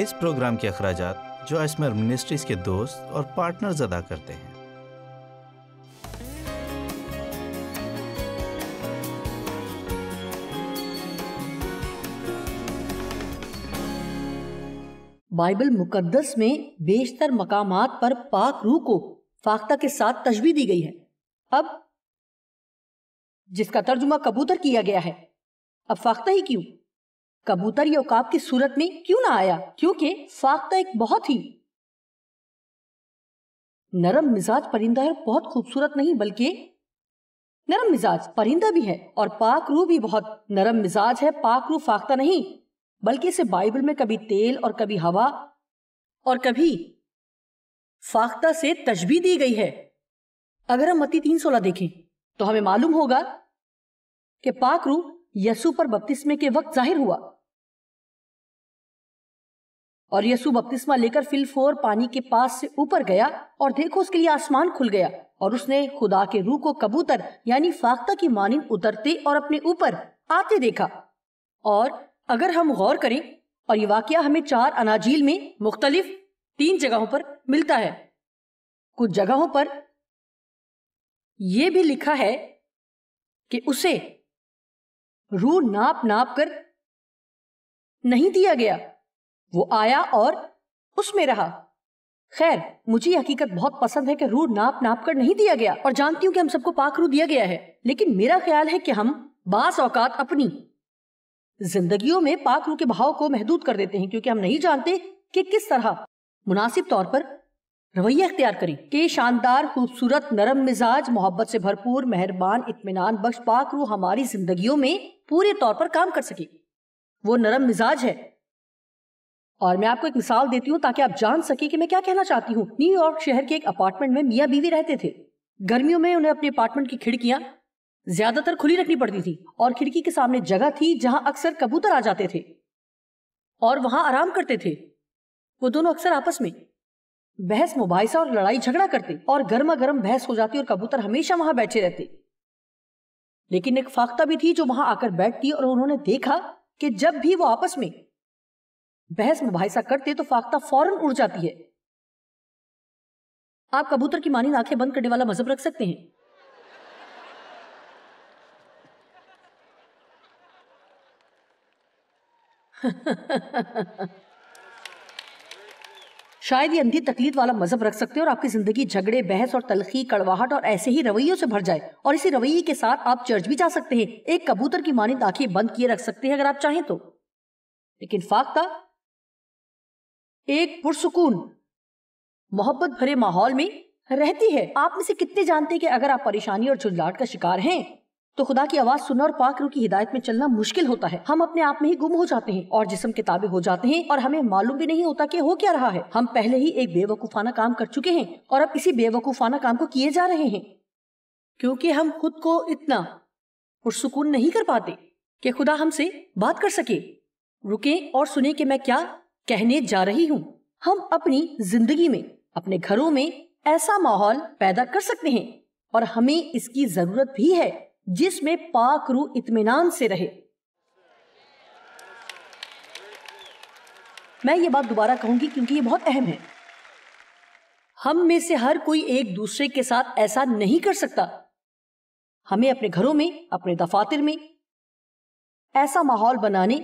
اس programme کے اخراجات جو منسٹریز کے دوست اور کرتے ہیں بائبل مقدس میں بیشتر مقامات پر پاک روح کو فاختہ کے ساتھ تشبیح دی گئی ہے اب جس کا ترجمہ کبوتر کیا گیا ہے اب فاختہ ہی کیوں کبوتر یہ اقاب کی صورت میں کیوں نہ آیا کیونکہ فاختہ ایک بہت ہی نرم مزاج پرندہ ہے بہت خوبصورت نہیں بلکہ نرم مزاج پرندہ بھی ہے اور پاک روح بھی بہت نرم مزاج ہے پاک روح فاختہ نہیں بلکہ اسے بائبل میں کبھی تیل اور کبھی ہوا اور کبھی فاختہ سے تجبی دی گئی ہے اگر ہم متی تین سولہ دیکھیں تو ہمیں معلوم ہوگا کہ پاک روح یسو پر بپتسمے کے وقت ظاہر ہوا اور یسو بپتسمہ لے کر فلفور پانی کے پاس سے اوپر گیا اور دیکھو اس کے لیے آسمان کھل گیا اور اس نے خدا کے روح کو کبوتر یعنی فاختہ کی مانند اترتے اور اپنے اوپر آتے دیکھا اور اگر ہم غور کریں اور یہ واقعہ ہمیں چار اناجیل میں مختلف تین جگہوں پر ملتا ہے کچھ جگہوں پر یہ بھی لکھا ہے کہ اسے روح ناپ ناپ کر نہیں دیا گیا وہ آیا اور اس میں رہا خیر مجھے حقیقت بہت پسند ہے کہ روح ناپ ناپ کر نہیں دیا گیا اور جانتی ہوں کہ ہم سب کو پاک روح دیا گیا ہے لیکن میرا خیال ہے کہ ہم بعض اوقات اپنی زندگیوں میں پاک روح کے بہاؤ کو محدود کر دیتے ہیں کیونکہ ہم نہیں جانتے کہ کس طرح مناسب طور پر رویہ اختیار کریں کہ شاندار خوبصورت نرم مزاج محبت سے بھرپور مہربان اطمینان بخش پاک روح ہماری زندگیوں میں پورے طور پر کام کر سکے وہ نرم مزاج ہے اور میں آپ کو ایک مثال دیتی ہوں تاکہ آپ جان سکیں کہ میں کیا کہنا چاہتی ہوں نیو یارک شہر کے ایک اپارٹمنٹ میں میاں بیوی رہتے تھے گرمیوں میں انہیں اپنے اپارٹمنٹ کی کھڑکیاں زیادہ تر کھلی رکھنی پڑتی تھی اور کھڑکی کے سامنے جگہ تھی جہاں اکثر کبوتر آ جاتے تھے اور وہاں آرام کرتے تھے وہ دونوں اکثر آپس میں بحث مباحثہ اور لڑائی جھگڑا کرتے اور گرما گرم بحث ہو جاتی اور کبوتر ہمیشہ وہاں بیٹھے رہتے لیکن ایک فاختہ بھی تھی جو وہاں آ کر بیٹھتی اور انہوں نے دیکھا کہ جب بھی وہ آپس میں بحث مباحثہ کرتے تو فاختہ فوراً اڑ جاتی ہے آپ کبوتر کی مانند آنکھیں بند کرنے والا مذہب رکھ سکتے ہیں شاید یہ اندھی تقلید والا مذہب رکھ سکتے ہیں اور آپ کی زندگی جھگڑے بحث اور تلخی کڑواہٹ اور ایسے ہی رویوں سے بھر جائے اور اسی رویے کے ساتھ آپ چرچ بھی جا سکتے ہیں ایک کبوتر کی مانند آنکھیں بند کیے رکھ سکتے ہیں اگر آپ چاہیں تو لیکن فاختہ ایک پرسکون محبت بھرے ماحول میں رہتی ہے آپ میں سے کتنے جانتے ہیں کہ اگر آپ پریشانی اور جھنجھلاٹ کا شکار ہیں تو خدا کی آواز سننا اور پاک روح کی ہدایت میں چلنا مشکل ہوتا ہے ہم اپنے آپ میں ہی گم ہو جاتے ہیں اور جسم کے تابع ہو جاتے ہیں اور ہمیں معلوم بھی نہیں ہوتا کہ ہو کیا رہا ہے ہم پہلے ہی ایک بے وقوفانہ کام کر چکے ہیں اور اب اسی بے وقوفانہ کام کو کیے جا رہے ہیں کیونکہ ہم خود کو اتنا پرسکون نہیں کر پاتے کہ خدا ہم سے بات کر سکے رکیں اور سنیں کہ میں کیا کہنے جا رہی ہوں ہم اپنی زندگی میں اپنے گھروں میں ایسا ماحول پیدا کر سکتے ہیں اور ہمیں اس کی ضرورت بھی ہے جس میں پاک روح اطمینان سے رہے میں یہ بات دوبارہ کہوں گی کیونکہ یہ بہت اہم ہے ہم میں سے ہر کوئی ایک دوسرے کے ساتھ ایسا نہیں کر سکتا ہمیں اپنے گھروں میں اپنے دفاتر میں ایسا ماحول بنانے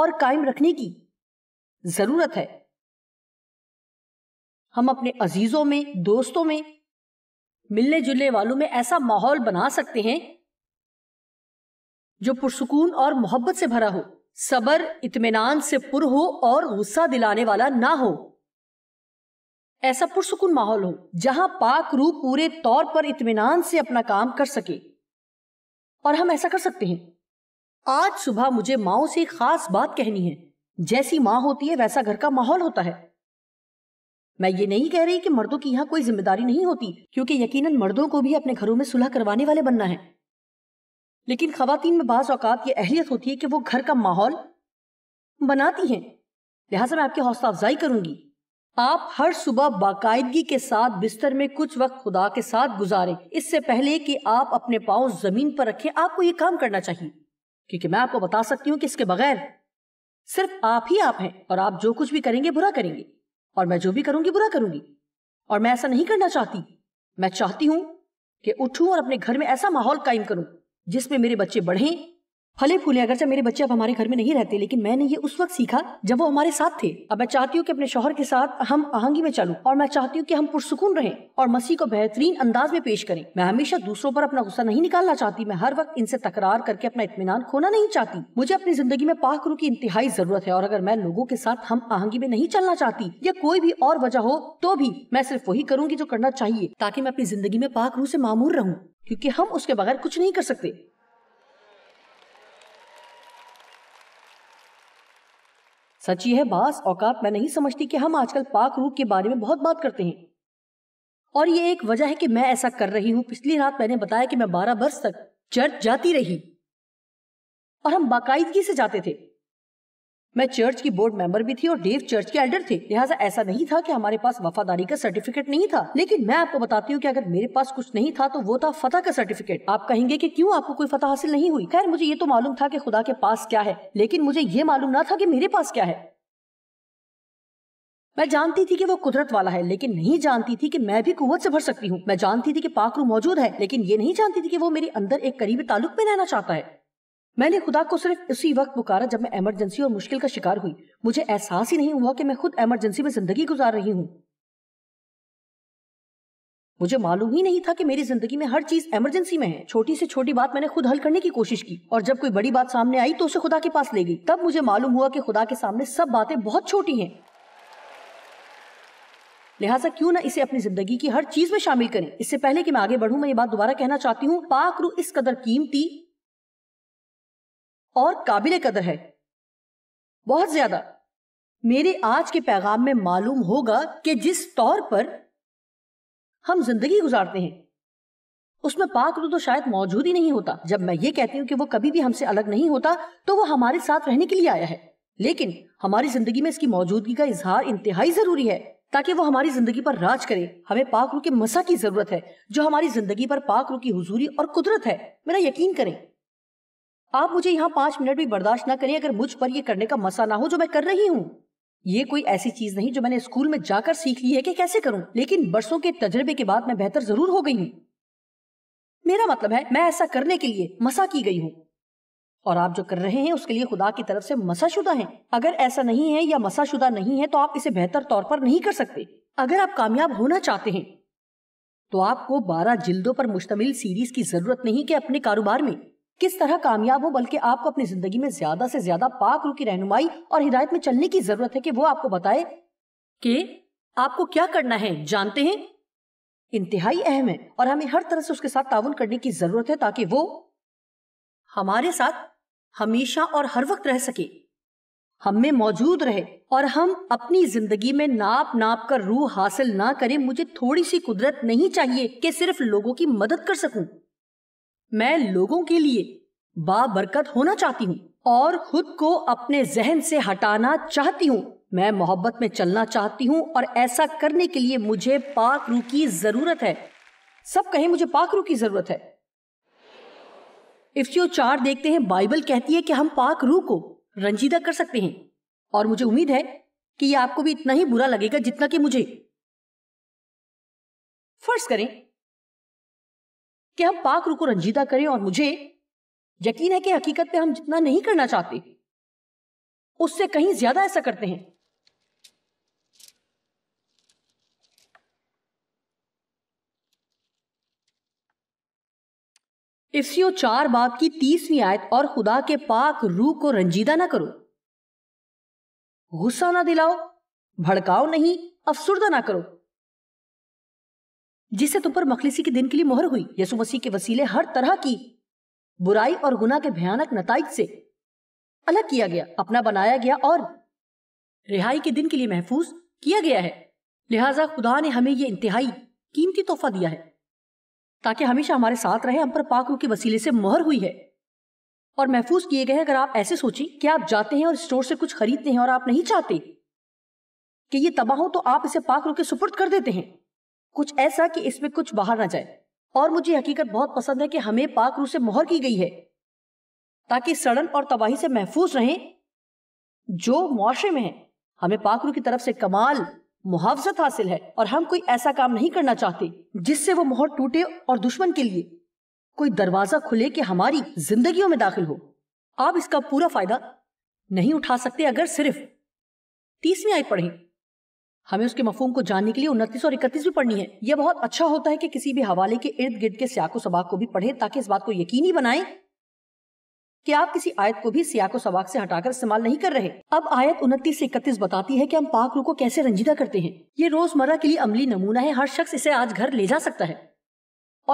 اور قائم رکھنے کی ضرورت ہے ہم اپنے عزیزوں میں دوستوں میں ملنے جلنے والوں میں ایسا ماحول بنا سکتے ہیں جو پرسکون اور محبت سے بھرا ہو صبر اطمینان سے پر ہو اور غصہ دلانے والا نہ ہو ایسا پرسکون ماحول ہو جہاں پاک روح پورے طور پر اطمینان سے اپنا کام کر سکے اور ہم ایسا کر سکتے ہیں آج صبح مجھے ماؤں سے خاص بات کہنی ہے جیسی ماں ہوتی ہے ویسا گھر کا ماحول ہوتا ہے میں یہ نہیں کہہ رہی کہ مردوں کی یہاں کوئی ذمہ داری نہیں ہوتی کیونکہ یقیناً مردوں کو بھی اپنے گھروں میں صلح کروانے والے بننا ہے لیکن خواتین میں بعض اوقات یہ اہلیت ہوتی ہے کہ وہ گھر کا ماحول بناتی ہیں لہٰذا میں آپ کی حوصلہ افزائی کروں گی آپ ہر صبح باقاعدگی کے ساتھ بستر میں کچھ وقت خدا کے ساتھ گزاریں اس سے پہلے کہ آپ اپنے پاؤں زمین پر رکھیں آپ کو یہ کام کرنا چاہیے کیونکہ میں آپ کو بتا سکتی ہوں کہ اس کے بغیر صرف آپ ہی آپ ہیں اور آپ جو کچھ بھی کریں گے برا کریں گے اور میں جو بھی کروں گی برا کروں گی اور میں ایسا نہیں کرنا چاہتی میں چاہتی ہوں کہ اٹھوں اور اپنے گھر میں ایسا ماحول قائم کروں جس میں میرے بچے بڑھیں پھلے پھولے اگرچہ میرے بچے اب ہمارے گھر میں نہیں رہتے لیکن میں نے یہ اس وقت سیکھا جب وہ ہمارے ساتھ تھے اب میں چاہتی ہوں کہ اپنے شوہر کے ساتھ ہم آہنگی میں چلوں اور میں چاہتی ہوں کہ ہم پرسکون رہیں اور مسیح کو بہترین انداز میں پیش کریں میں ہمیشہ دوسروں پر اپنا غصہ نہیں نکالنا چاہتی میں ہر وقت ان سے تکرار کر کے اپنا اطمینان کھونا نہیں چاہتی مجھے اپنی زندگی میں پاک روح کی انتہائی ضرورت ہے اور اگر میں لوگوں کے ساتھ ہم آہنگی میں نہیں چلنا چاہتی یا کوئی بھی اور وجہ ہو تو بھی میں صرف وہی کروں گی جو کرنا چاہیے تاکہ میں اپنی زندگی میں پاک روح سے معمور رہوں کیونکہ ہم اس کے بغیر کچھ نہیں کر سکتے سچی ہے بعض اوقات میں نہیں سمجھتی کہ ہم آج کل پاک روح کے بارے میں بہت بات کرتے ہیں اور یہ ایک وجہ ہے کہ میں ایسا کر رہی ہوں پچھلی رات میں نے بتایا کہ میں بارہ برس تک چرچ جاتی رہی اور ہم باقاعدگی سے جاتے تھے میں چرچ کی بورڈ ممبر بھی تھی اور ڈیو چرچ کے ایلڈر تھے لہٰذا ایسا نہیں تھا کہ ہمارے پاس وفاداری کا سرٹیفکیٹ نہیں تھا لیکن میں آپ کو بتاتی ہوں کہ اگر میرے پاس کچھ نہیں تھا تو وہ تھا فتح کا سرٹیفکیٹ آپ کہیں گے کہ کیوں آپ کو کوئی فتح حاصل نہیں ہوئی خیر مجھے یہ تو معلوم تھا کہ خدا کے پاس کیا ہے لیکن مجھے یہ معلوم نہ تھا کہ میرے پاس کیا ہے میں جانتی تھی کہ وہ قدرت والا ہے لیکن نہیں جانتی تھی کہ میں بھی قوت سے بھر سکتی ہوں میں جانتی تھی کہ پاک روح موجود ہے لیکن یہ نہیں جانتی تھی کہ وہ میرے اندر ایک قریبی تعلق میں رہنا چاہتا ہے میں نے خدا کو صرف اسی وقت پکارا جب میں ایمرجنسی اور مشکل کا شکار ہوئی مجھے احساس ہی نہیں ہوا کہ میں خود ایمرجنسی میں زندگی گزار رہی ہوں مجھے معلوم ہی نہیں تھا کہ میری زندگی میں ہر چیز ایمرجنسی میں ہے چھوٹی سے چھوٹی بات میں نے خود حل کرنے کی کوشش کی اور جب کوئی بڑی بات سامنے آئی تو اسے خدا کے پاس لے گئی تب مجھے معلوم ہوا کہ خدا کے سامنے سب باتیں بہت چھوٹی ہیں لہٰذا کیوں نہ اسے اپنی زندگی کی ہر چیز میں شامل کریں اس سے پہلے کہ میں آگے بڑھوں میں یہ بات دوبارہ کہنا چاہتی ہوں پاک روح اس قدر قیمتی اور قابل قدر ہے بہت زیادہ میرے آج کے پیغام میں معلوم ہوگا کہ جس طور پر ہم زندگی گزارتے ہیں اس میں پاک رو تو شاید موجود ہی نہیں ہوتا جب میں یہ کہتی ہوں کہ وہ کبھی بھی ہم سے الگ نہیں ہوتا تو وہ ہمارے ساتھ رہنے کے لیے آیا ہے لیکن ہماری زندگی میں اس کی موجودگی کا اظہار انتہائی ضروری ہے تاکہ وہ ہماری زندگی پر راج کرے ہمیں پاک رو کے مسا کی ضرورت ہے جو ہماری زندگی پر پاک رو کی حضوری اور قدرت ہے میرا یقین کریں آپ مجھے یہاں پانچ منٹ بھی برداشت نہ کریں اگر مجھ پر یہ کرنے کا مسا نہ ہو جو میں کر رہی ہوں یہ کوئی ایسی چیز نہیں جو میں نے اسکول میں جا کر سیکھ لی ہے کہ کیسے کروں لیکن برسوں کے کے تجربے بعد میں بہتر ضرور ہو گئی ہوں میرا مطلب ہے میں ایسا کرنے کے لیے مسا کی گئی ہوں اور آپ جو کر رہے ہیں اس کے لیے خدا کی طرف سے مسا شدہ ہیں اگر ایسا نہیں ہے یا مسا شدہ نہیں ہے تو آپ اسے بہتر طور پر نہیں کر سکتے اگر آپ کامیاب ہونا چاہتے ہیں تو آپ کو بارہ جلدوں پر مشتمل سیریز کی ضرورت نہیں کہ اپنے کاروبار میں کس طرح کامیاب ہو بلکہ آپ کو اپنی زندگی میں زیادہ سے زیادہ پاک رو کی رہنمائی اور ہدایت میں چلنے کی ضرورت ہے کہ وہ آپ کو بتائے کہ آپ کو کیا کرنا ہے جانتے ہیں انتہائی اہم ہے اور ہمیں ہر طرح سے اس کے ساتھ تعاون کرنے کی ضرورت ہے تاکہ وہ ہمارے ساتھ ہمیشہ اور ہر وقت رہ سکے ہم میں موجود رہے اور ہم اپنی زندگی میں ناپ ناپ کر روح حاصل نہ کریں مجھے تھوڑی سی قدرت نہیں چاہیے کہ صرف لوگوں کی مدد کر سکوں میں لوگوں کے لیے با برکت ہونا چاہتی ہوں اور خود کو اپنے ذہن سے ہٹانا چاہتی ہوں میں محبت میں چلنا چاہتی ہوں اور ایسا کرنے کے لیے مجھے پاک رو کی ضرورت ہے سب کہیں مجھے پاک رو کی ضرورت ہے چار دیکھتے ہیں بائبل کہتی ہے کہ ہم پاک روح کو رنجیدہ کر سکتے ہیں اور مجھے امید ہے کہ یہ آپ کو بھی اتنا ہی برا لگے گا جتنا کہ مجھے فرض کریں کہ ہم پاک رو کو رنجیدہ کریں اور مجھے یقین ہے کہ حقیقت پہ ہم جتنا نہیں کرنا چاہتے اس سے کہیں زیادہ ایسا کرتے ہیں افسیو چار باپ کی تیسویں آیت اور خدا کے پاک رو کو رنجیدہ نہ کرو غصہ نہ دلاؤ بھڑکاؤ نہیں افسردہ نہ کرو جس سے تم پر مخلصی کے دن کے لیے مہر ہوئی یسو مسیح کے وسیلے ہر طرح کی برائی اور گناہ کے بھیانک نتائج سے الگ کیا گیا اپنا بنایا گیا اور رہائی کے دن کے لیے محفوظ کیا گیا ہے لہٰذا خدا نے ہمیں یہ انتہائی قیمتی تحفہ دیا ہے تاکہ ہمیشہ ہمارے ساتھ رہے ہم پر پاک کے وسیلے سے مہر ہوئی ہے اور محفوظ کیے گئے اگر آپ ایسے سوچیں کہ آپ جاتے ہیں اور اسٹور سے کچھ خریدتے ہیں اور آپ نہیں چاہتے کہ یہ تباہ ہو تو آپ اسے پاک رو کے سپرد کر دیتے ہیں کچھ ایسا کہ اس میں کچھ باہر نہ جائے اور مجھے حقیقت بہت پسند ہے کہ ہمیں پاک روح سے مہر کی گئی ہے تاکہ سڑن اور تباہی سے محفوظ رہیں جو معاشرے میں ہیں ہمیں پاک روح کی طرف سے کمال محافظت حاصل ہے اور ہم کوئی ایسا کام نہیں کرنا چاہتے جس سے وہ مہر ٹوٹے اور دشمن کے لیے کوئی دروازہ کھلے کہ ہماری زندگیوں میں داخل ہو آپ اس کا پورا فائدہ نہیں اٹھا سکتے اگر صرف تیسویں آئی پڑھیں ہمیں اس کے مفہوم کو جاننے کے لیے انتیس اور اکتیس بھی پڑھنی ہے یہ بہت اچھا ہوتا ہے کہ کسی بھی حوالے کے ارد گرد کے سیاق و سباق کو بھی پڑھے اس بات کو یقینی بنائیں کہ آپ کسی آیت کو بھی سیاق و سباق سے ہٹا کر استعمال نہیں کر رہے اب آیت انتیس سے اکتیس بتاتی ہے کہ ہم پاک روح کو کیسے رنجیدہ کرتے ہیں یہ روز مرہ کے لیے عملی نمونہ ہے ہر شخص اسے آج گھر لے جا سکتا ہے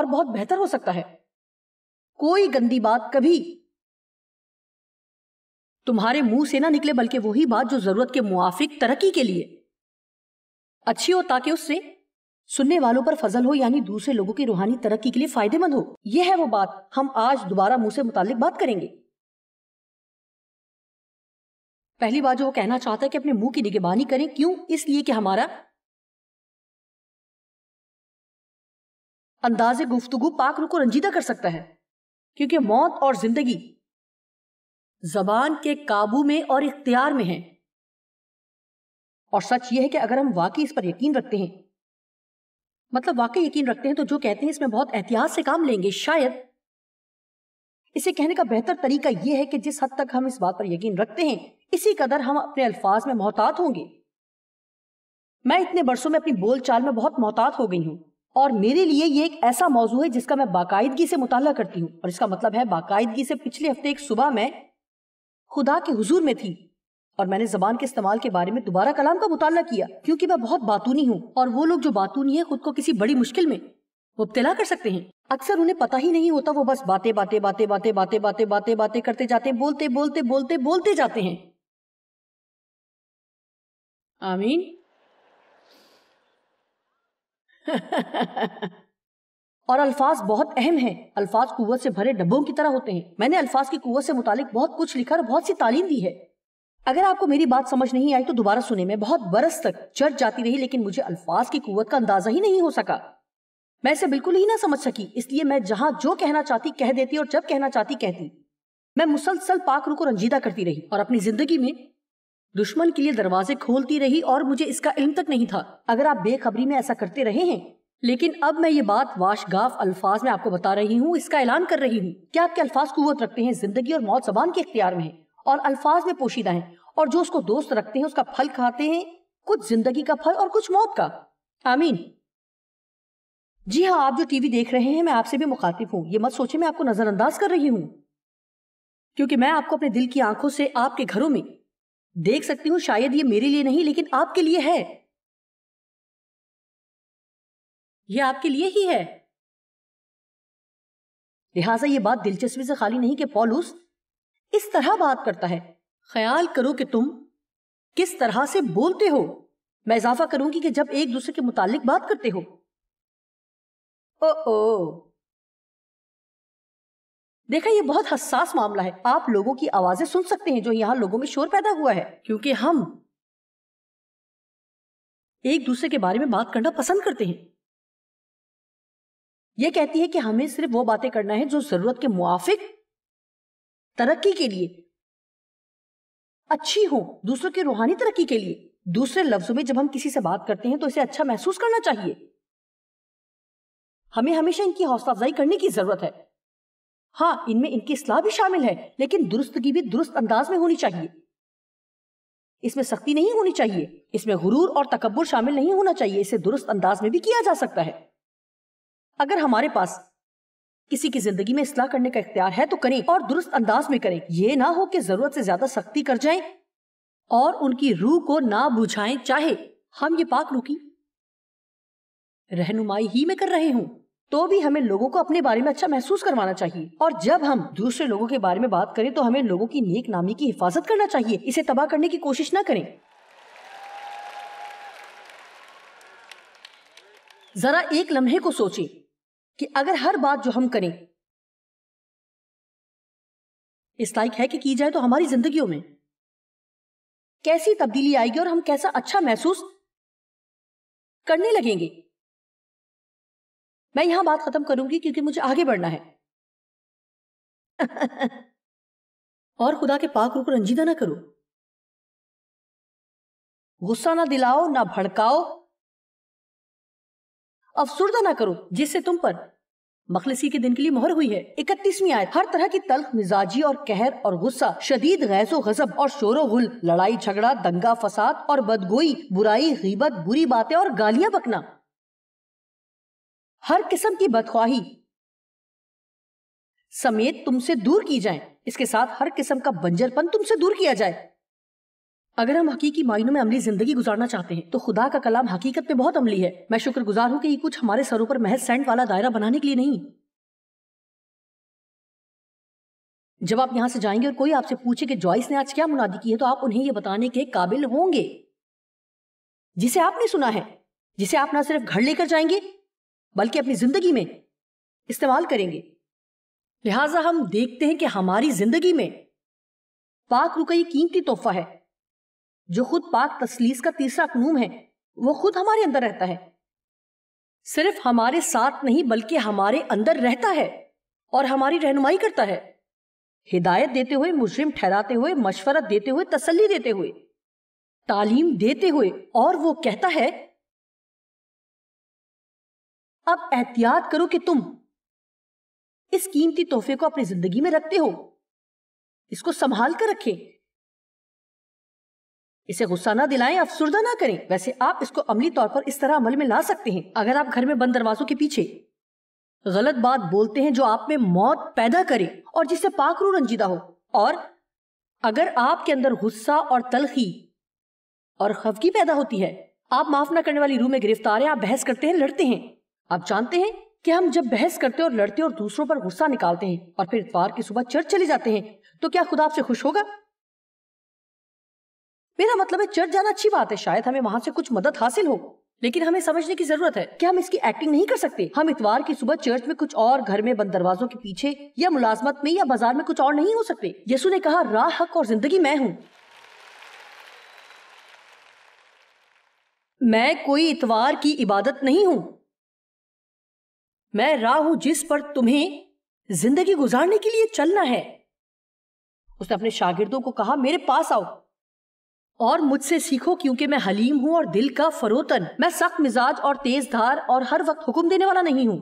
اور بہت بہتر ہو سکتا ہے کوئی گندی بات کبھی تمہارے منہ سے نہ نکلے بلکہ وہی بات جو ضرورت کے موافق ترقی کے لیے اچھی ہو تاکہ اس سے سننے والوں پر فضل ہو یعنی دوسرے لوگوں کی روحانی ترقی کے لیے فائدہ مند ہو یہ ہے وہ بات ہم آج دوبارہ منہ سے متعلق بات کریں گے پہلی بات جو وہ کہنا چاہتا ہے کہ اپنے منہ کی نگبانی کریں کیوں اس لیے کہ ہمارا اندازے گفتگو پاک رکو رنجیدہ کر سکتا ہے کیونکہ موت اور زندگی زبان کے قابو میں اور اختیار میں ہیں اور سچ یہ ہے کہ اگر ہم واقعی اس پر یقین رکھتے ہیں مطلب واقعی یقین رکھتے ہیں تو جو کہتے ہیں اس میں بہت احتیاط سے کام لیں گے شاید اسے کہنے کا بہتر طریقہ یہ ہے کہ جس حد تک ہم اس بات پر یقین رکھتے ہیں اسی قدر ہم اپنے الفاظ میں محتاط ہوں گے میں اتنے برسوں میں اپنی بول چال میں بہت محتاط ہو گئی ہوں اور میرے لیے یہ ایک ایسا موضوع ہے جس کا میں باقاعدگی سے مطالعہ کرتی ہوں اور اس کا مطلب ہے باقاعدگی سے پچھلے ہفتے ایک صبح میں خدا کے حضور میں تھی اور میں نے زبان کے استعمال کے بارے میں دوبارہ کلام کا مطالعہ کیا کیونکہ میں بہت باتونی ہوں اور وہ لوگ جو باتونی ہیں خود کو کسی بڑی مشکل میں مبتلا کر سکتے ہیں اکثر انہیں پتہ ہی نہیں ہوتا وہ بس باتیں اور الفاظ بہت اہم ہیں الفاظ قوت سے بھرے ڈبوں کی طرح ہوتے ہیں میں نے الفاظ کی قوت سے متعلق بہت کچھ لکھا اور بہت سی تعلیم دی ہے اگر آپ کو میری بات سمجھ نہیں آئی تو دوبارہ سنے میں بہت برس تک چرچ جاتی رہی لیکن مجھے الفاظ کی قوت کا اندازہ ہی نہیں ہو سکا میں اسے بالکل ہی نہ سمجھ سکی اس لیے میں جہاں جو کہنا چاہتی کہہ دیتی اور جب کہنا چاہتی کہتی میں مسلسل پاک رو کو رنجیدہ کرتی رہی اور اپنی زندگی میں دشمن کے لیے دروازے کھولتی رہی اور مجھے اس کا علم تک نہیں تھا اگر آپ بے خبری میں ایسا کرتے رہے ہیں لیکن اب میں یہ بات واشگاف الفاظ میں آپ کو بتا رہی ہوں اس کا اعلان کر رہی ہوں کیا آپ کے الفاظ قوت رکھتے ہیں زندگی اور موت زبان کے اختیار میں اور الفاظ میں پوشیدہ ہیں اور جو اس کو دوست رکھتے ہیں اس کا پھل کھاتے ہیں کچھ زندگی کا پھل اور کچھ موت کا آمین جی ہاں آپ جو ٹی وی دیکھ رہے ہیں میں آپ سے بھی مخاطب ہوں یہ مت میں آپ کو نظر انداز کر رہی ہوں کیونکہ میں آپ کو اپنے دل کی آنکھوں سے آپ کے گھروں میں دیکھ سکتی ہوں شاید یہ میرے لیے نہیں لیکن آپ کے لیے ہے یہ آپ کے لیے ہی ہے لہٰذا یہ بات دلچسپی سے خالی نہیں کہ پولوس اس طرح بات کرتا ہے خیال کرو کہ تم کس طرح سے بولتے ہو میں اضافہ کروں گی کہ جب ایک دوسرے کے متعلق بات کرتے ہو او او دیکھا یہ بہت حساس معاملہ ہے آپ لوگوں کی آوازیں سن سکتے ہیں جو یہاں لوگوں میں شور پیدا ہوا ہے کیونکہ ہم ایک دوسرے کے بارے میں بات کرنا پسند کرتے ہیں یہ کہتی ہے کہ ہمیں صرف وہ باتیں کرنا ہے جو ضرورت کے موافق ترقی کے لیے اچھی ہو دوسروں کی روحانی ترقی کے لیے دوسرے لفظوں میں جب ہم کسی سے بات کرتے ہیں تو اسے اچھا محسوس کرنا چاہیے ہمیں ہمیشہ ان کی حوصلہ افزائی کرنے کی ضرورت ہے ہاں ان میں ان کی اصلاح بھی شامل ہے لیکن درستگی بھی درست انداز میں ہونی چاہیے اس میں سختی نہیں ہونی چاہیے اس میں غرور اور تکبر شامل نہیں ہونا چاہیے اسے درست انداز میں بھی کیا جا سکتا ہے اگر ہمارے پاس کسی کی زندگی میں اصلاح کرنے کا اختیار ہے تو کریں اور درست انداز میں کریں یہ نہ ہو کہ ضرورت سے زیادہ سختی کر جائیں اور ان کی روح کو نہ بجھائیں چاہے ہم یہ پاک روکی رہنمائی ہی میں کر رہے ہوں تو بھی ہمیں لوگوں کو اپنے بارے میں اچھا محسوس کروانا چاہیے اور جب ہم دوسرے لوگوں کے بارے میں بات کریں تو ہمیں لوگوں کی نیک نامی کی حفاظت کرنا چاہیے اسے تباہ کرنے کی کوشش نہ کریں ذرا ایک لمحے کو سوچیں کہ اگر ہر بات جو ہم کریں اس لائق ہے کہ کی جائے تو ہماری زندگیوں میں کیسی تبدیلی آئے گی اور ہم کیسا اچھا محسوس کرنے لگیں گے میں یہاں بات ختم کروں گی کیونکہ مجھے آگے بڑھنا ہے اور خدا کے پاک روکر رنجیدہ نہ کرو غصہ نہ دلاؤ نہ بھڑکاؤ افسردہ نہ کرو جس سے تم پر مخلصی کے دن کے لیے مہر ہوئی ہے اکتیسویں تلخ مزاجی اور اور اور اور غصہ شدید غیظ و و شور غل لڑائی دنگا فساد بدگوئی برائی غیبت بری باتیں اور گالیاں بکنا ہر قسم کی بدخواہی سمیت تم سے دور کی جائیں اس کے ساتھ ہر قسم کا بنجر پن تم سے دور کیا جائے اگر ہم حقیقی معینوں میں عملی زندگی گزارنا چاہتے ہیں تو خدا کا کلام حقیقت میں بہت عملی ہے میں شکر گزار ہوں کہ یہ کچھ ہمارے سروں پر محض سینٹ والا دائرہ بنانے کے لیے نہیں جب آپ یہاں سے جائیں گے اور کوئی آپ سے پوچھے کہ جوائس نے آج کیا منادی کی ہے تو آپ انہیں یہ بتانے کے قابل ہوں گے جسے آپ نے سنا ہے جسے آپ نہ صرف گھر لے کر جائیں گے بلکہ اپنی زندگی میں استعمال کریں گے لہٰذا ہم دیکھتے ہیں کہ ہماری زندگی میں پاک رکئی قیمتی تحفہ ہے جو خود پاک تسلیس کا تیسرا قنوم ہے وہ خود ہمارے اندر رہتا ہے صرف ہمارے ساتھ نہیں بلکہ ہمارے اندر رہتا ہے اور ہماری رہنمائی کرتا ہے ہدایت دیتے ہوئے مجرم ٹھہراتے ہوئے مشورہ دیتے ہوئے تسلی دیتے ہوئے تعلیم دیتے ہوئے اور وہ کہتا ہے اب احتیاط کرو کہ تم اس قیمتی تحفے کو اپنی زندگی میں رکھتے ہو اس کو سنبھال کر رکھے اسے غصہ نہ دلائیں آپ سردہ نہ کریں ویسے آپ اس کو عملی طور پر اس طرح عمل میں لا سکتے ہیں اگر آپ گھر میں بند دروازوں کے پیچھے غلط بات بولتے ہیں جو آپ میں موت پیدا کرے اور جس سے پاک رو رنجیدہ ہو اور اگر آپ کے اندر غصہ اور تلخی اور خفگی پیدا ہوتی ہے آپ معاف نہ کرنے والی روح میں گرفتار آپ بحث کرتے ہیں لڑتے ہیں آپ جانتے ہیں کہ ہم جب بحث کرتے اور لڑتے اور دوسروں پر غصہ نکالتے ہیں اور پھر اتوار کی صبح چرچ چلے جاتے ہیں تو کیا خدا آپ سے خوش ہوگا میرا مطلب ہے چرچ جانا اچھی بات ہے شاید ہمیں وہاں سے کچھ مدد حاصل ہو لیکن ہمیں سمجھنے کی ضرورت ہے کہ ہم اس کی ایکٹنگ نہیں کر سکتے ہم اتوار کی صبح چرچ میں کچھ اور گھر میں بند دروازوں کے پیچھے یا ملازمت میں یا بازار میں کچھ اور نہیں ہو سکتے یسو نے کہا راہ حق اور زندگی میں ہوں میں کوئی اتوار کی عبادت نہیں ہوں میں راہ ہوں جس پر تمہیں زندگی گزارنے کے لیے چلنا ہے اس نے اپنے شاگردوں کو کہا میرے پاس آؤ اور مجھ سے سیکھو کیونکہ میں حلیم ہوں اور دل کا فروتن میں سخت مزاج اور تیز دھار اور ہر وقت حکم دینے والا نہیں ہوں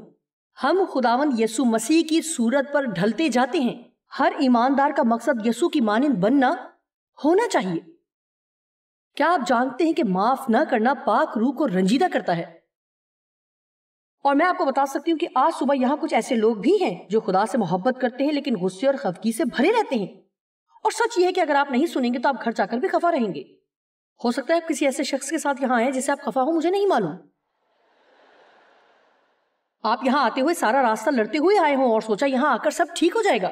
ہم خداون یسو مسیح کی صورت پر ڈھلتے جاتے ہیں ہر ایماندار کا مقصد یسو کی مانند بننا ہونا چاہیے کیا آپ جانتے ہیں کہ معاف نہ کرنا پاک روح کو رنجیدہ کرتا ہے اور میں آپ کو بتا سکتی ہوں کہ آج صبح یہاں کچھ ایسے لوگ بھی ہیں جو خدا سے محبت کرتے ہیں لیکن غصے اور خفگی سے بھرے رہتے ہیں اور سچ یہ ہے کہ اگر آپ نہیں سنیں گے تو آپ گھر جا کر بھی خفا رہیں گے ہو سکتا ہے آپ کسی ایسے شخص کے ساتھ یہاں یہاں آئے جسے آپ آپ خفا ہو مجھے نہیں معلوم آتے ہوئے سارا راستہ لڑتے ہوئے آئے ہوں اور سوچا یہاں آ کر سب ٹھیک ہو جائے گا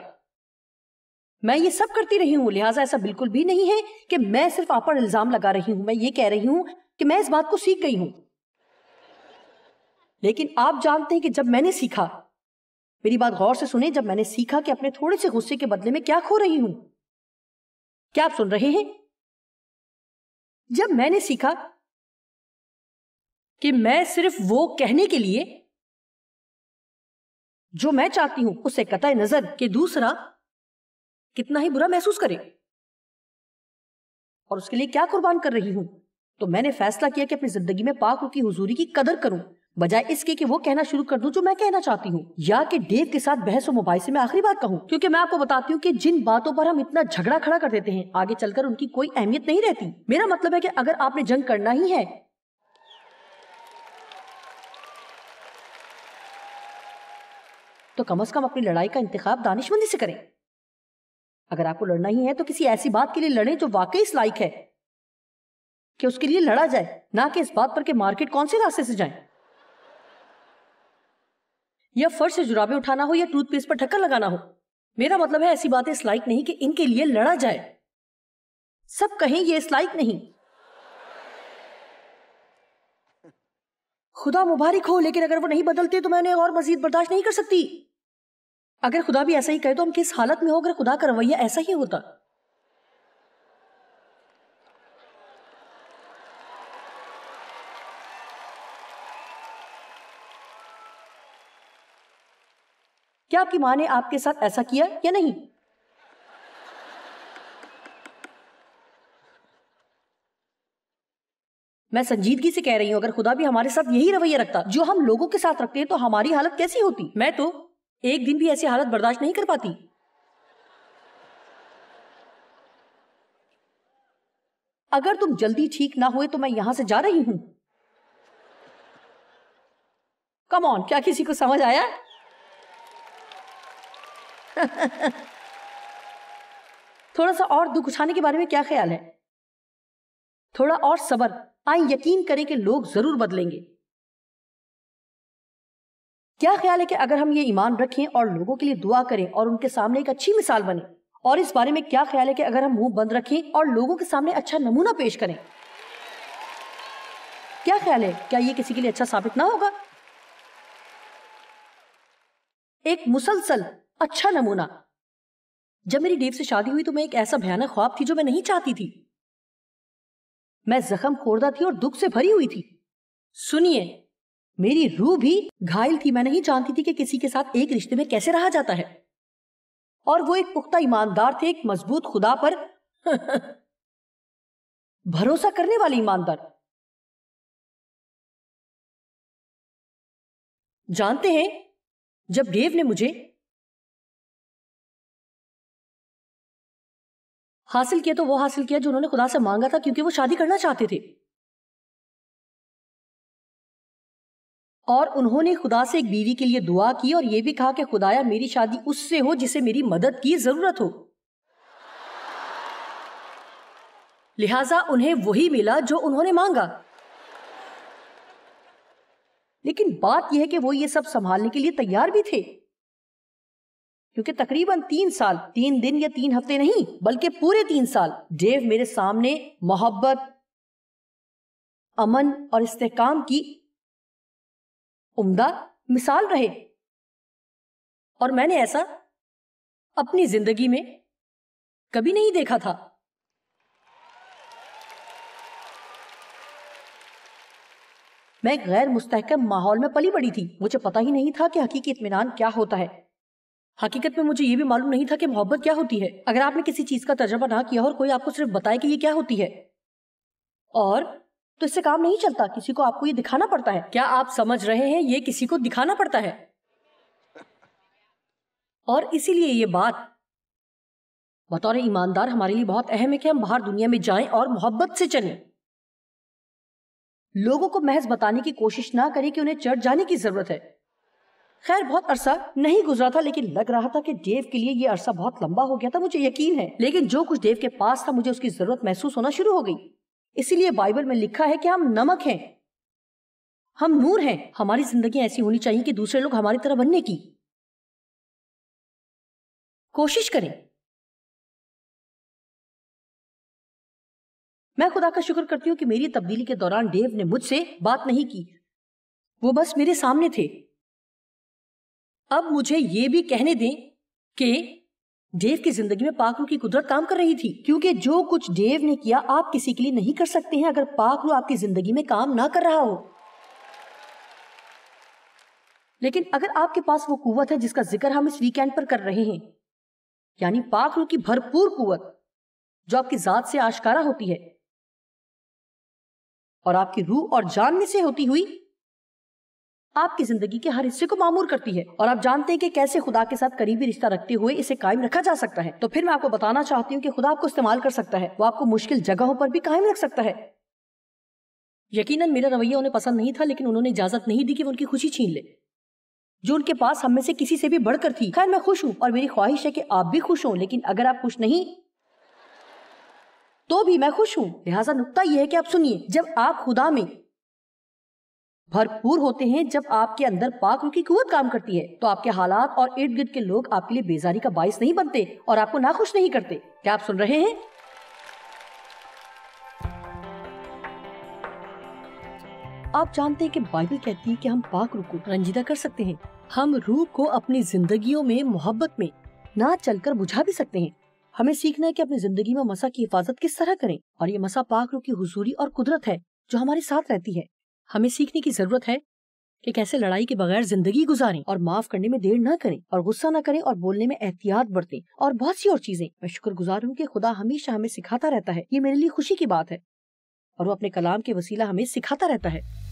میں یہ سب کرتی رہی ہوں لہٰذا ایسا بالکل بھی نہیں ہے کہ میں صرف آپ پر الزام لگا رہی ہوں میں یہ کہہ رہی ہوں کہ میں اس بات کو سیکھ گئی ہوں لیکن آپ جانتے ہیں کہ جب میں نے سیکھا میری بات غور سے سنیں جب میں نے سیکھا کہ اپنے تھوڑے سے غصے کے بدلے میں کیا کھو رہی ہوں کیا آپ سن رہے ہیں جب میں نے سیکھا کہ میں صرف وہ کہنے کے لیے جو میں چاہتی ہوں اس سے قطع نظر کہ دوسرا کتنا ہی برا محسوس کرے اور اس کے لیے کیا قربان کر رہی ہوں تو میں نے فیصلہ کیا کہ اپنی زندگی میں پاک رکی کی حضوری کی قدر کروں بجائے اس کے کہ وہ کہنا شروع کر دوں جو میں کہنا چاہتی ہوں یا کہ ڈیو کے ساتھ بحث و مباحثے میں آخری بات کہوں کیونکہ میں آپ کو بتاتی ہوں کہ جن باتوں پر ہم اتنا جھگڑا کھڑا کر دیتے ہیں آگے چل کر ان کی کوئی اہمیت نہیں رہتی میرا مطلب ہے ہے کہ اگر آپ نے جنگ کرنا ہی تو کم از کم اپنی لڑائی کا انتخاب دانش مندی سے کریں اگر آپ کو لڑنا ہی ہے تو کسی ایسی بات کے لیے لڑیں جو واقعی اس لائق ہے کہ اس کے لیے لڑا جائے نہ کہ اس بات پر کہ مارکیٹ کون سے راستے سے جائیں یا فرش سے جرابے اٹھانا ہو یا ٹوتھ پیسٹ پر ٹھکر لگانا ہو میرا مطلب ہے ایسی بات اس لائک نہیں کہ ان کے لیے لڑا جائے سب کہیں یہ اس لائک نہیں خدا مبارک ہو لیکن اگر وہ نہیں بدلتے تو میں انہیں اور مزید برداشت نہیں کر سکتی اگر خدا بھی ایسا ہی کہے تو ہم کس حالت میں ہو اگر خدا کا رویہ ایسا ہی ہوتا کیا آپ کی ماں نے آپ کے ساتھ ایسا کیا یا نہیں میں سنجیدگی سے کہہ رہی ہوں اگر خدا بھی ہمارے ساتھ یہی رویہ رکھتا جو ہم لوگوں کے ساتھ رکھتے ہیں تو ہماری حالت کیسی ہوتی میں تو ایک دن بھی ایسی حالت برداشت نہیں کر پاتی اگر تم جلدی ٹھیک نہ ہوئے تو میں یہاں سے جا رہی ہوں کم آن کیا کسی کو سمجھ آیا تھوڑا سا اور دکھ اچھانے کے بارے میں کیا خیال ہے تھوڑا اور صبر آئیں یقین کریں کہ لوگ ضرور بدلیں گے کیا خیال ہے کہ اگر ہم یہ ایمان رکھیں اور لوگوں کے لیے دعا کریں اور ان کے سامنے ایک اچھی مثال بنیں اور اس بارے میں کیا خیال ہے کہ اگر ہم منہ بند رکھیں اور لوگوں کے سامنے اچھا نمونہ پیش کریں کیا خیال ہے کیا یہ کسی کے لیے اچھا ثابت نہ ہوگا ایک مسلسل اچھا نمونہ جب میری ڈیو سے شادی ہوئی تو میں ایک ایسا بھیانک خواب تھی جو میں نہیں چاہتی تھی میں زخم خوردہ تھی اور دکھ سے بھری ہوئی تھی سنیے میری روح بھی گھائل تھی میں نہیں جانتی تھی کہ کسی کے ساتھ ایک رشتے میں کیسے رہا جاتا ہے اور وہ ایک پختہ ایماندار تھے ایک مضبوط خدا پر بھروسہ کرنے والے ایماندار جانتے ہیں جب ڈیو نے مجھے حاصل کیا تو وہ حاصل کیا جو انہوں نے خدا سے مانگا تھا کیونکہ وہ شادی کرنا چاہتے تھے اور انہوں نے خدا سے ایک بیوی کے لیے دعا کی اور یہ بھی کہا کہ خدایا میری شادی اس سے ہو جسے میری مدد کی ضرورت ہو لہٰذا انہیں وہی ملا جو انہوں نے مانگا لیکن بات یہ ہے کہ وہ یہ سب سنبھالنے کے لیے تیار بھی تھے کیونکہ تقریباً تین سال تین دن یا تین ہفتے نہیں بلکہ پورے تین سال ڈیو میرے سامنے محبت امن اور استحکام کی عمدہ مثال رہے اور میں نے ایسا اپنی زندگی میں کبھی نہیں دیکھا تھا میں غیر مستحکم ماحول میں پلی بڑی تھی مجھے پتا ہی نہیں تھا کہ حقیقی اطمینان کیا ہوتا ہے حقیقت میں مجھے یہ بھی معلوم نہیں تھا کہ محبت کیا ہوتی ہے اگر آپ نے کسی چیز کا تجربہ نہ کیا اور کوئی آپ کو صرف بتائے کہ یہ کیا ہوتی ہے اور تو اس سے کام نہیں چلتا کسی کو آپ کو یہ دکھانا پڑتا ہے کیا آپ سمجھ رہے ہیں یہ کسی کو دکھانا پڑتا ہے اور اسی لیے یہ بات بطور ایماندار ہمارے لیے بہت اہم ہے کہ ہم باہر دنیا میں جائیں اور محبت سے چلیں لوگوں کو محض بتانے کی کوشش نہ کریں کہ انہیں چرچ جانے کی ضرورت ہے خیر بہت عرصہ نہیں گزرا تھا لیکن لگ رہا تھا کہ ڈیو کے لیے یہ عرصہ بہت لمبا ہو گیا تھا مجھے یقین ہے لیکن جو کچھ ڈیو کے پاس تھا مجھے اس کی ضرورت محسوس ہونا شروع ہو گئی اسی لیے بائبل میں لکھا ہے کہ ہم نمک ہیں ہم نور ہیں ہماری زندگیاں ایسی ہونی چاہیے کہ دوسرے لوگ ہماری طرح بننے کی کوشش کریں میں خدا کا شکر کرتی ہوں کہ میری تبدیلی کے دوران ڈیو نے مجھ سے بات نہیں کی وہ بس میرے سامنے تھے اب مجھے یہ بھی کہنے دیں کہ ڈیو کی زندگی میں پاک رو کی قدرت کام کر رہی تھی کیونکہ جو کچھ ڈیو نے کیا آپ کسی کے لیے نہیں کر سکتے ہیں اگر پاک رو آپ کی زندگی میں کام نہ کر رہا ہو لیکن اگر آپ کے پاس وہ قوت ہے جس کا ذکر ہم اس ویکینڈ پر کر رہے ہیں یعنی پاک رو کی بھرپور قوت جو آپ کی ذات سے آشکارا ہوتی ہے اور آپ کی روح اور جان میں سے ہوتی ہوئی آپ کی زندگی کے ہر حصے کو معمور کرتی ہے اور آپ جانتے ہیں کہ کیسے خدا کے ساتھ قریبی رشتہ رکھتے ہوئے اسے قائم رکھا جا سکتا ہے تو پھر میں آپ کو بتانا چاہتی ہوں کہ خدا آپ کو استعمال کر سکتا ہے وہ آپ کو مشکل جگہوں پر بھی قائم رکھ سکتا ہے یقیناً میرا رویہ انہیں پسند نہیں تھا لیکن انہوں نے اجازت نہیں دی کہ وہ ان کی خوشی چھین لے جو ان کے پاس ہم میں سے کسی سے بھی بڑھ کر تھی خیر میں خوش ہوں اور میری خواہش ہے کہ آپ بھی خوش ہوں لیکن اگر آپ خوش نہیں تو بھی میں خوش ہوں لہٰذا نقطہ یہ ہے کہ آپ سنیے جب آپ خدا میں بھرپور ہوتے ہیں جب آپ کے اندر پاک روح کی قوت کام کرتی ہے تو آپ کے حالات اور ارد گرد کے لوگ آپ کے لیے بیزاری کا باعث نہیں بنتے اور آپ کو ناخوش نہیں کرتے کیا آپ سن رہے ہیں آپ جانتے ہیں کہ بائبل کہتی ہے کہ ہم پاک روح کو رنجیدہ کر سکتے ہیں ہم روح کو اپنی زندگیوں میں محبت میں نہ چل کر بجھا بھی سکتے ہیں ہمیں سیکھنا ہے کہ اپنی زندگی میں مسا کی حفاظت کس طرح کریں اور یہ مسا پاک روح کی حضوری اور قدرت ہے جو ہمارے ساتھ رہتی ہے ہمیں سیکھنے کی ضرورت ہے کہ کیسے لڑائی کے بغیر زندگی گزاریں اور معاف کرنے میں دیر نہ کریں اور غصہ نہ کریں اور بولنے میں احتیاط برتیں اور بہت سی اور چیزیں میں شکر گزار ہوں کہ خدا ہمیشہ ہمیں سکھاتا رہتا ہے یہ میرے لیے خوشی کی بات ہے اور وہ اپنے کلام کے وسیلہ ہمیں سکھاتا رہتا ہے